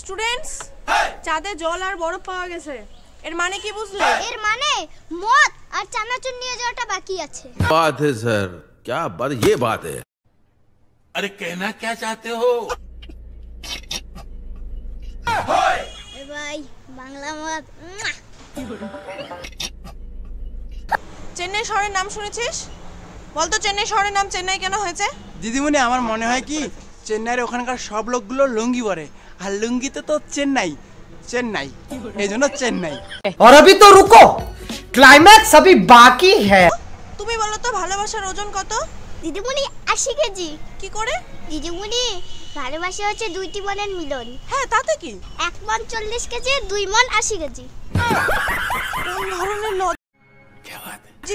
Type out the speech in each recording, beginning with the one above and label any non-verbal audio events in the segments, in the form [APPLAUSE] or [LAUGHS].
students চাঁদে জল আর বরফ পাওয়া গেছে এর মানে কি বুঝলে এর মানে মদ আর চানাচুর নিয়ে যাওয়াটা বাকি আছে বাত স্যার सर क्या बात ये হে আরে কেনা कहना क्या হো हो ভাই বাংলা মদ চেন্নাই শহরের নাম শুনেছিস বলতো চেন্নাই শহরের নাম চেন্নাই কেন হয়েছে দিদিমণি আমার মনে হয় কি চেন্নাইয়ের ওখানকার সব লোকগুলো লুঙ্গি পরে আর লুঙ্গিতে তো চেন্নাই চেন্নাই এই জন্য চেন্নাই আর তো রুকো ক্লাইম্যাক্স আবি বাকি হ্যায় তুমি বলো তো ভালোবাসার ওজন কত দিদিমণি আশি কেজি কি করে দিদিমণি ভালোবাসা হচ্ছে দুইটি মনের মিলন হ্যাঁ তাতে কি এক মন চল্লিশ কেজি দুই মন আশি কেজি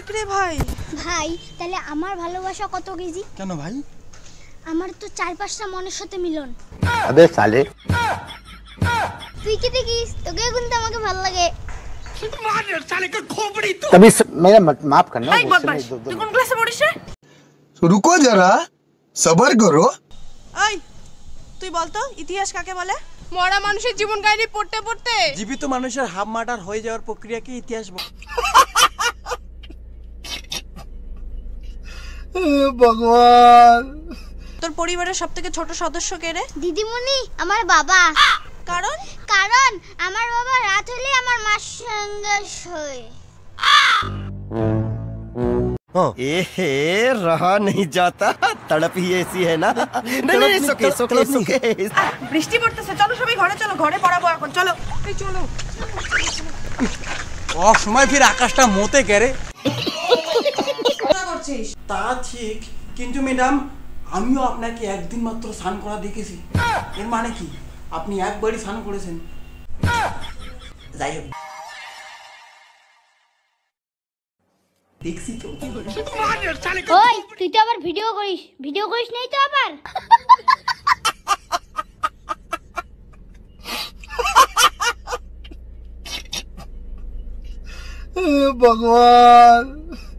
কোন ভাই ভাই তাহলে আমার ভালোবাসা কত কেজি কেন ভাই আমার তো চার পাঁচটা মনের সাথে মিলন আবে সালে তুই কি দেখিস তোকে কিন্তু আমাকে ভালো লাগে तभी मेरा माफ करना তুই কোন ক্লাসে পড়িস রে রুকো যারা সবার করো আই তুই বল তো ইতিহাস কাকে বলে মরা মানুষের জীবন কাহিনী পড়তে পড়তে জীবিত মানুষের হাফ মার্টার হয়ে যাওয়ার প্রক্রিয়াকে ইতিহাস বলে [LAUGHS] ভগবান তোর পরিবারের সবথেকে ছোট সদস্য কে রে দিদিমণি আমার বাবা কারণ কারণ আমার বাবা রাত হলে আমার মার সঙ্গে শোয় তা ঠিক কিন্তু ম্যাডাম আমিও আপনাদের একদিন মাত্র চান করা দেখেছি এর মানে কি আপনি এক বাড়ি চান করেছেন যাই হোক দেখি তো কি করি মানে আর চলে কই তুই তুই আবার ভিডিও করিস ভিডিও করিস না এই তো আবার भगवान